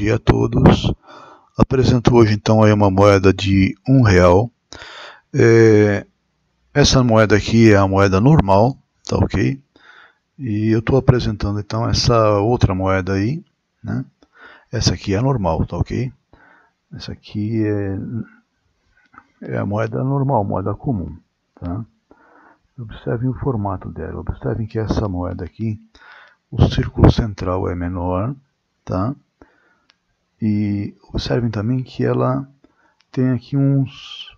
dia a todos. Apresento hoje então aí uma moeda de um real. É, essa moeda aqui é a moeda normal, tá ok? E eu estou apresentando então essa outra moeda aí, né? Essa aqui é normal, tá ok? Essa aqui é, é a moeda normal, moeda comum, tá? Observem o formato dela, observem que essa moeda aqui, o círculo central é menor, tá? E observem também que ela tem aqui uns...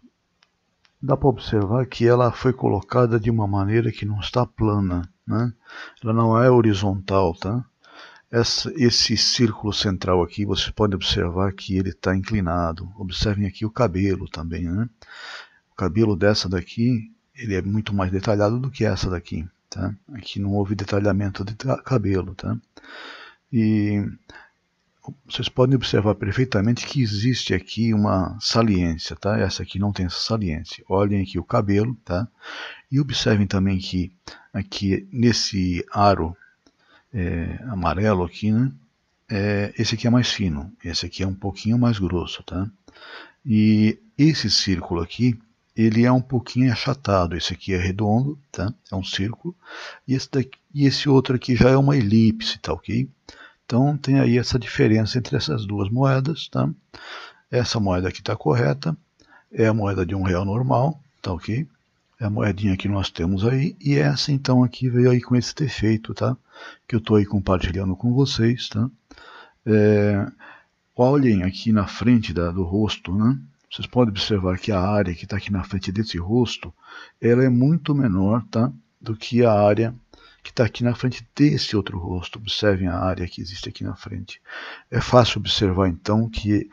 Dá para observar que ela foi colocada de uma maneira que não está plana, né? Ela não é horizontal, tá? Essa, esse círculo central aqui, vocês podem observar que ele está inclinado. Observem aqui o cabelo também, né? O cabelo dessa daqui, ele é muito mais detalhado do que essa daqui, tá? Aqui não houve detalhamento de cabelo, tá? E vocês podem observar perfeitamente que existe aqui uma saliência, tá? Essa aqui não tem essa saliência. Olhem aqui o cabelo, tá? E observem também que aqui nesse aro é, amarelo aqui, né? É, esse aqui é mais fino, esse aqui é um pouquinho mais grosso, tá? E esse círculo aqui, ele é um pouquinho achatado, esse aqui é redondo, tá? É um círculo, e esse, daqui, e esse outro aqui já é uma elipse, tá ok? Então tem aí essa diferença entre essas duas moedas. Tá? Essa moeda aqui está correta, é a moeda de um real normal, tá ok? É a moedinha que nós temos aí, e essa então aqui veio aí com esse defeito, tá? Que eu estou aí compartilhando com vocês, tá? É, olhem aqui na frente da, do rosto, né? Vocês podem observar que a área que está aqui na frente desse rosto, ela é muito menor, tá? Do que a área que está aqui na frente desse outro rosto. Observem a área que existe aqui na frente. É fácil observar então que,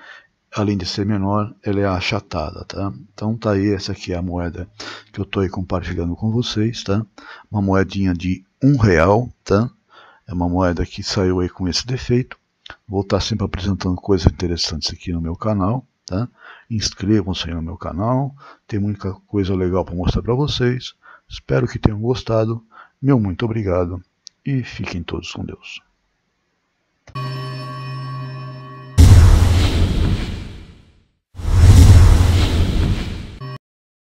além de ser menor, ela é achatada. Tá? Então tá aí, essa aqui é a moeda que eu estou compartilhando com vocês. Tá? Uma moedinha de um real. Tá? É uma moeda que saiu aí com esse defeito. Vou estar tá sempre apresentando coisas interessantes aqui no meu canal. Tá? Inscrevam-se no meu canal, tem muita coisa legal para mostrar para vocês. Espero que tenham gostado. Meu muito obrigado e fiquem todos com Deus.